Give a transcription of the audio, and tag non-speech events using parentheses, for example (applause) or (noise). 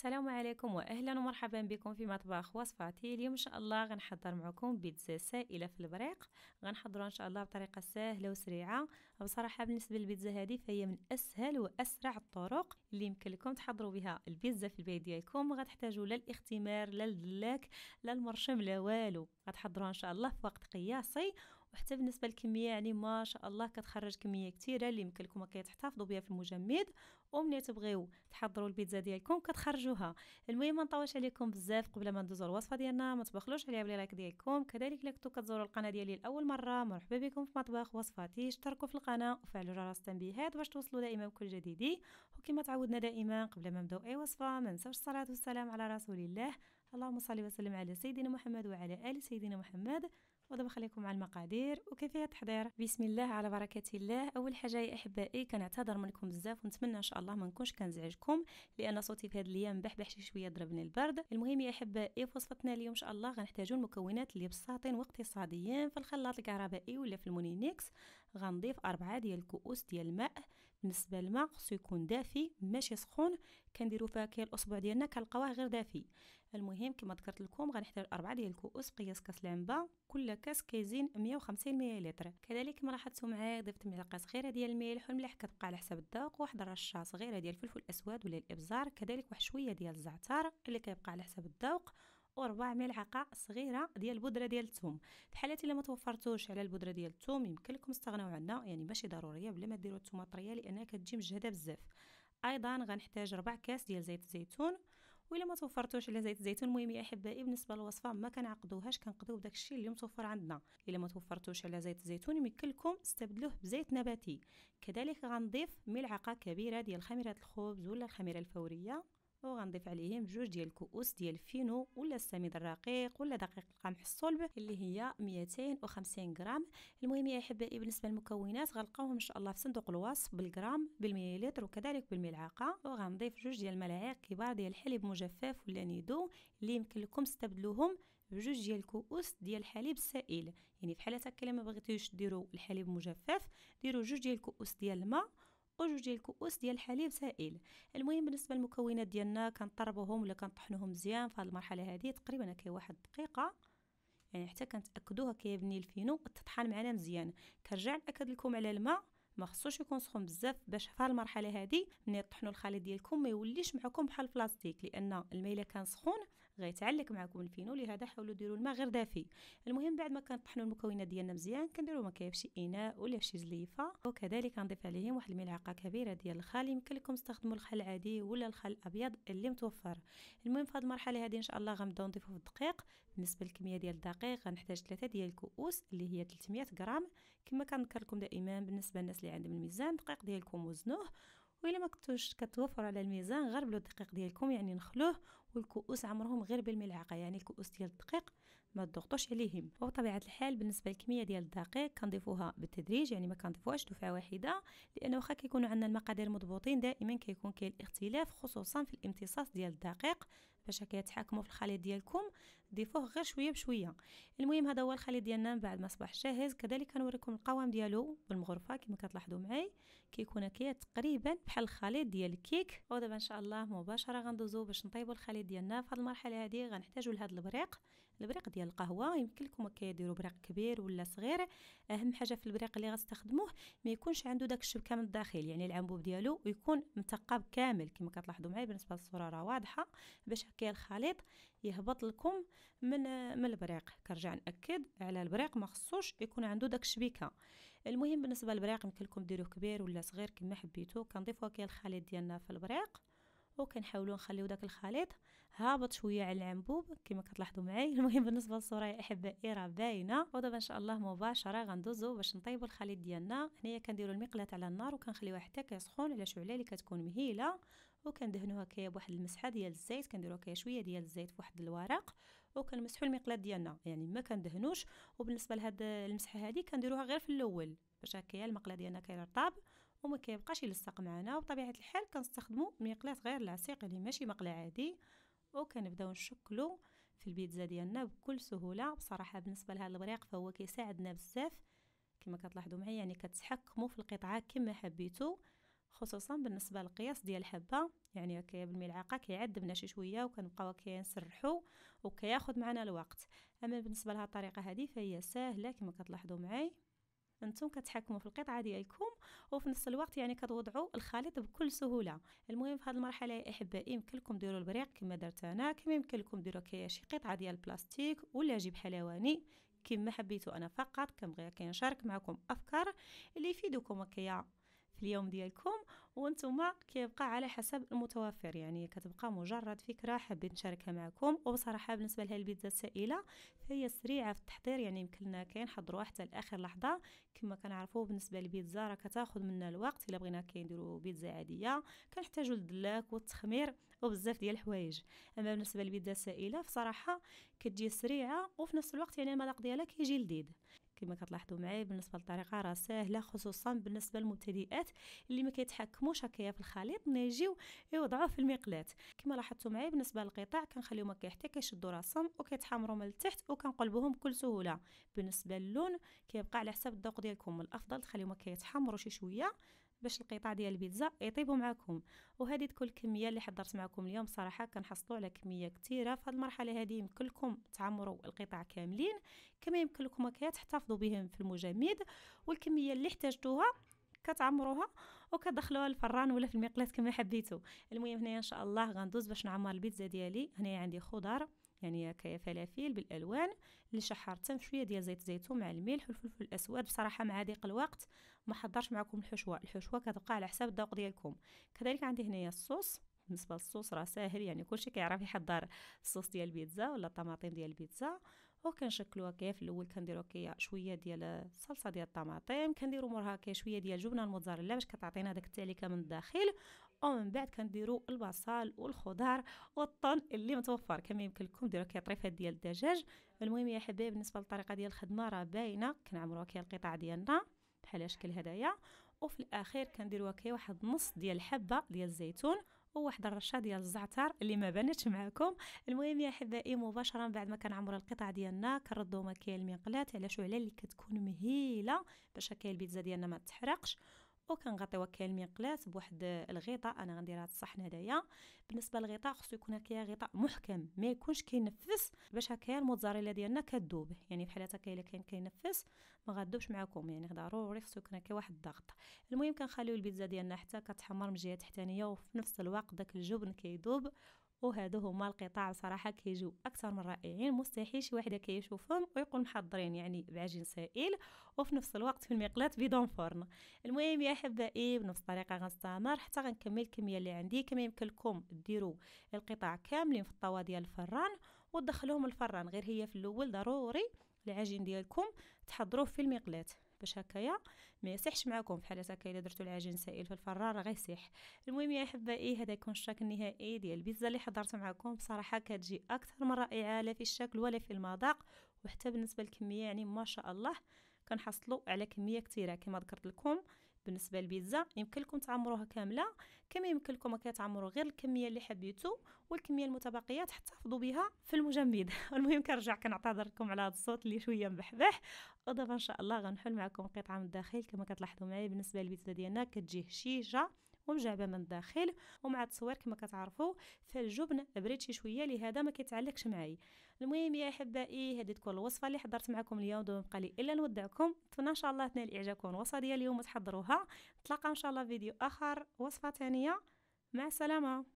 السلام عليكم واهلا ومرحبا بكم في مطبخ وصفاتي اليوم ان شاء الله غنحضر معكم بيتزا سائله في البريق غنحضروها ان شاء الله بطريقه سهله وسريعه بصراحه بالنسبه للبيتزا هذه فهي من اسهل واسرع الطرق اللي يمكن لكم تحضروا بها البيتزا في البيت ديالكم غتحتاجوا لا الاختمار لا الدلاك لا المرشم لا والو غتحضروها ان شاء الله في وقت قياسي وحتى بالنسبه للكميه يعني ما شاء الله كتخرج كميه كثيره اللي يمكن لكم كيتحتفظوا بها في المجمد وملي تبغيو تحضروا البيتزا ديالكم كتخرجوها المهم ما نطولش عليكم بزاف قبل ما ندوزو الوصفه ديالنا ما تبخلوش عليها باللايك ديالكم كذلك الا كنتو كتزوروا القناه ديالي لاول مره مرحبا بكم في مطبخ وصفاتي اشتركوا في القناه وفعلوا جرس التنبيهات باش توصلوا دائما بكل جديد وكما تعودنا دائما قبل ما نبداو اي وصفه ما نساوش الصلاه والسلام على رسول الله اللهم صل وسلم على سيدنا محمد وعلى آل سيدنا محمد ودابا خليكم مع المقادير وكيفيه التحضير بسم الله على بركه الله اول حاجه يا احبائي كنعتذر منكم بزاف ونتمنى ان شاء الله ما نكونش كنزعجكم لان صوتي في هذه الايام بحبح شي شويه ضربني البرد المهم يا احبائي في وصفتنا اليوم ان شاء الله غنحتاجوا المكونات اللي بساطين واقتصاديين في الخلاط الكهربائي ولا في المونينيكس غنضيف أربعة ديال الكؤوس ديال الماء بالنسبه للماء خصو يكون دافي ماشي سخون كنديروا كي الاصبع ديالنا كنلقاوه غير دافي المهم كما ذكرت لكم غنحتاج أربعة ديال الكؤوس قياس كاس العنبة كل كاس كيزين 150 ملل كذلك كما لاحظتوا معايا ضفت معلقه صغيره ديال الملح والملح كتبقى على حسب الذوق واحد رشه صغيره ديال الفلفل الاسود ولا الابزار كذلك واحد شويه ديال الزعتر اللي كيبقى على حسب الذوق وربع ملعقه صغيره ديال البودره ديال الثوم في حاله الا ما توفرتوش على البودره ديال الثوم يمكن لكم تستغناو عنها يعني ماشي ضروريه بلا ما ديروا الثومه طريه لانها كتجي مجهده بزاف ايضا غنحتاج ربع كاس ديال زيت الزيتون وإلا ما توفرتوش على زيت الزيتون المهم يا احبائي بالنسبه للوصفه ما كنعقدوهاش كنقضيو بداك الشيء اللي متوفر عندنا الا ما توفرتوش على زيت الزيتون يمكنكم استبدلوه بزيت نباتي كذلك غنضيف ملعقه كبيره ديال خميره الخبز ولا الخميره الفوريه وغنضيف عليهم جوج ديال الكؤوس ديال الفينو ولا السميد الرقيق ولا دقيق القمح الصلب اللي هي 250 غرام المهم يا احبائي بالنسبه للمكونات غنلقاوهم ان شاء الله في صندوق الوصف بالغرام بالمليلتر وكذلك بالملعقه وغنضيف جوج ديال الملاعق كبار ديال الحليب مجفف ولا نيدو اللي يمكن لكم تستبدلوهم بجوج ديال الكؤوس ديال الحليب السائل يعني في حاله هكا ما بغيتوش ديروا الحليب مجفف ديروا جوج ديال الكؤوس ديال الماء وجوج ديال الكؤوس ديال الحليب سائل المهم بالنسبه للمكونات ديالنا كنطربوهم ولا كنطحنوهم مزيان في هذه المرحله هذه تقريبا كي واحد دقيقه يعني حتى كنتاكدوها كيبني الفينو تطحن معنا مزيان كنرجع ناكد لكم على الماء ما خصوش يكون سخون بزاف باش في المرحله هذه ملي طحنوا الخليط ديالكم ما يوليش معكم بحال البلاستيك لان الماء كان سخون غيتعلق معكم الفينو لهذا حاولوا ديروا الماء غير دافي المهم بعد ما كنطحنوا المكونات ديالنا مزيان كنديروا مكيف شي اناء ولا شي زليفه وكذلك نضيف عليهم واحد الملعقه كبيره ديال الخل يمكن لكم تستخدموا الخل العادي ولا الخل الابيض اللي متوفر المهم في هذه المرحله هذه ان شاء الله غنبداو نضيفوا في الدقيق بالنسبه للكميه ديال الدقيق غنحتاج ثلاثة ديال الكؤوس اللي هي 300 غرام كما كنذكر لكم دائما بالنسبه للناس اللي عندهم الميزان الدقيق ديالكم وزنوه وإلا ما كنتوش كتوفر على الميزان غربلوا الدقيق ديالكم يعني نخلوه والكؤوس عمرهم غير بالملعقه يعني الكؤوس ديال الدقيق ما تضغطوش عليهم وبطبيعه الحال بالنسبه للكميه ديال الدقيق كنضيفوها بالتدريج يعني ما كنضيفوهاش دفعه واحده لان واخا كيكونوا عندنا المقادير مضبوطين دائما كيكون كاين الاختلاف خصوصا في الامتصاص ديال الدقيق فاش هكا تحكموا في الخليط ديالكم ضيفوه غير شويه بشويه المهم هذا هو الخليط ديالنا من بعد ما اصبح جاهز كذلك كنوريكم القوام ديالو بالمغرفه كما كتلاحظوا معي كيكون هكا تقريبا بحال الخليط ديال الكيك ودابا ان شاء الله مباشره غندوزو باش نطيبوا الخليط ديالنا في هذه المرحله هذه غنحتاجوا لهذا البريق البريق ديال القهوه يمكن لكم هكا ديروا بريق كبير ولا صغير اهم حاجه في البريق اللي غتستخدموه ما يكونش عنده داك الشبكه من الداخل يعني العنبوب ديالو يكون مثقب كامل كما كتلاحظوا معايا بالنسبه للصوره راه واضحه باش كي الخليط يهبط لكم من من البريق كنرجع ناكد على البريق ما خصوش يكون عنده داك الشبيكه المهم بالنسبه للبريق يمكن لكم ديروه كبير ولا صغير كما حبيتو كنضيفوا كي الخليط ديالنا في البريق وكنحاولوا نخليو داك الخليط هابط شويه على العنبوب كما كتلاحظوا معي (laughs) المهم بالنسبه للصوره يا احبائي راه باينه ودابا ان شاء الله مباشره غندوزو باش نطيبوا الخليط ديالنا هنايا كنديروا المقلاه على النار وكنخليوها حتى كيسخن على شعله اللي كتكون مهيله وكندهنوها كيا بواحد المسحه ديال الزيت كنديروا كيا شويه ديال الزيت فواحد الورق وكنمسحوا المقلاة ديالنا يعني ما كندهنوش وبالنسبه لهاد المسحه هذه كنديروها غير في الاول باش هكايا المقلاة ديالنا كيرطب وما كيبقاش يلصق معنا وبطبيعه الحال كنستخدموا مقلاة غير لاصق يعني ماشي مقلاة عادي وكنبداو نشكلو في البيتزا ديالنا بكل سهوله بصراحه بالنسبه لهذا البريق فهو كيساعدنا بزاف كما كتلاحظوا معايا يعني كتحكموا في القطعه كما حبيتو خصوصا بالنسبه للقياس ديال الحبه يعني اوكي بالملعقه كيعذبنا شي شويه وكنبقاو كنسرحو وكياخد معنا الوقت اما بالنسبه لهاد الطريقه هذه فهي سهله كما كتلاحظوا معاي انتم كتحكموا في القطعه ديالكم وفي نفس الوقت يعني كتوضعوا الخليط بكل سهوله المهم في هذه المرحله يا احبائي يمكن لكم ديروا البريق كما درت انا كما يمكن لكم ديروا كي شي قطعه ديال البلاستيك ولا جيب حلواني كما حبيتوا انا فقط كنبغي كنشارك معكم افكار اللي يفيدكم وكيا في اليوم ديالكم وانتم كيبقى على حسب المتوفر يعني كتبقى مجرد فكره حابين نشاركها معكم وبصراحه بالنسبه لها البيتزا السائله فهي سريعه في التحضير يعني يمكن لنا كنحضروها حتى لاخر لحظه كما كنعرفوا بالنسبه للبيتزا راه كتاخذ منا الوقت الا بغينا كنديروا بيتزا عاديه كنحتاجوا الدلاك والتخمير وبزاف ديال الحوايج اما بالنسبه للبيتزا السائله فصراحه كتجي سريعه وفي نفس الوقت يعني المذاق ديالها كيجي لذيذ كما كتلاحظوا معايا بالنسبه للطريقه راه ساهله خصوصا بالنسبه للمبتدئات اللي ما كيتحكموش هكايا في الخليط ملي يجيو يوضعوه في المقلاة كما لاحظتوا معايا بالنسبه للقطع كنخليهم ما حتى كيشدوا راسهم وكيتحمروا من التحت وكنقلبوهم بكل سهوله بالنسبه للون كيبقى على حسب الذوق ديالكم الافضل تخليهم هكا شي شويه باش القطع ديال البيتزا يطيبوا معاكم وهذه تكون الكميه اللي حضرت معاكم اليوم صراحه كنحصلوا على كميه كثيره في المرحله هذه يمكن لكم تعمروا القطع كاملين كما يمكن لكم تحتفظوا بهم في المجمد والكميه اللي احتاجتوها كتعمروها وكتدخلوها الفران ولا في المقلاة كما حبيتو المهم هنايا ان شاء الله غندوز باش نعمر البيتزا ديالي هنايا عندي خضر يعني فلافل بالالوان اللي شحرتها بشويه ديال زيت الزيتون مع الملح والفلفل الاسود بصراحه مع ضيق الوقت ما حضرش معكم الحشوه الحشوه كتبقى على حساب الذوق ديالكم كذلك عندي هنايا الصوص بالنسبه للصوص راه ساهل يعني كلشي كيعرف يحضر الصوص ديال البيتزا ولا الطماطم ديال البيتزا وكنشكلوها كيا في الاول كنديرو كيا شويه ديال الصلصه ديال الطماطم كنديرو مورها كيا شويه ديال الجبنه الموتزاريلا باش كتعطينا داك التعليكه من الداخل ومن بعد كنديروا البصل والخضار والطن اللي متوفر كما يمكن لكم ديروا كي طريفات ديال الدجاج المهم يا حبايب بالنسبه للطريقه ديال الخدمه راه باينه كنعمروها كي القطع ديالنا بحال الشكل هدايا وفي الاخير كنديروها كي واحد نص ديال الحبه ديال الزيتون وواحد الرشه ديال الزعتر اللي ما بانتش معكم المهم يا احبائي مباشره بعد ما كنعمروا القطع ديالنا كنردوهم كاين المقلاه على شعله اللي كتكون مهيله باش هكا البيتزا ديالنا ما تحرقش وكنغطيوها كالمي قلاس بواحد الغطاء انا غنديرها الصحن هدايا بالنسبه للغطاء خصو يكون هكا غطاء محكم ما يكونش كينفس باش هكا الموتزاريلا ديالنا كدوب يعني بحال هكا الا كان كينفس ما غادوبش معكم يعني ضروري خصو يكون هكا واحد الضغط المهم كنخليو البيتزا ديالنا حتى كتحمر من الجهه التحتانيه وفي نفس الوقت داك الجبن كيذوب وهادو هما القطاع صراحة كيجيو أكثر من رائعين مستحيل شي واحد كيشوفهم ويكون محضرين يعني بعجين سائل وفي نفس الوقت في المقلاة بدون فرن المهم يا حبائي بنفس الطريقة غنستمر حتى غنكمل الكمية اللي عندي كما يمكن لكم ديروا القطاع كاملين في الطاوة ديال الفران ودخلوهم الفران غير هي في الأول ضروري العجين ديالكم تحضروه في المقلاة باش هكايا ما يصحش معاكم بحال هكا الا درتو العجين سائل في الفرار راه غيصيح المهم يا احبائي هذا يكون الشكل النهائي ديال البيتزا اللي حضرت معكم بصراحه كتجي اكثر من رائعه لا في الشكل ولا في المذاق وحتى بالنسبه للكميه يعني ما شاء الله كنحصلوا على كميه كثيره كما ذكرت لكم بالنسبه للبيتزا يمكن لكم تعمروها كامله كما يمكن لكم كتعمروا غير الكميه اللي حبيتو والكميه المتبقيه تحتفظوا بها في المجمد (laughs) المهم كنرجع كنعتذر لكم على هذا الصوت اللي شويه مبحبح ودابا ان شاء الله غنحل معكم قطعه من الداخل كما كتلاحظوا معايا بالنسبه للبيتزا ديالنا كتجي هشيشه ومجعبه من الداخل ومع التصوير كما كتعرفوا فالجبن بريت شي شويه لهذا ما كيتعلقش معايا المهم يا احبائي هذه تكون الوصفه اللي حضرت معكم اليوم دوم بقى لي الا نودعكم نتمنى ان شاء الله تنال اعجابكم الوصفه ديال اليوم تحضروها نتلاقاو ان شاء الله فيديو اخر وصفه ثانيه مع السلامه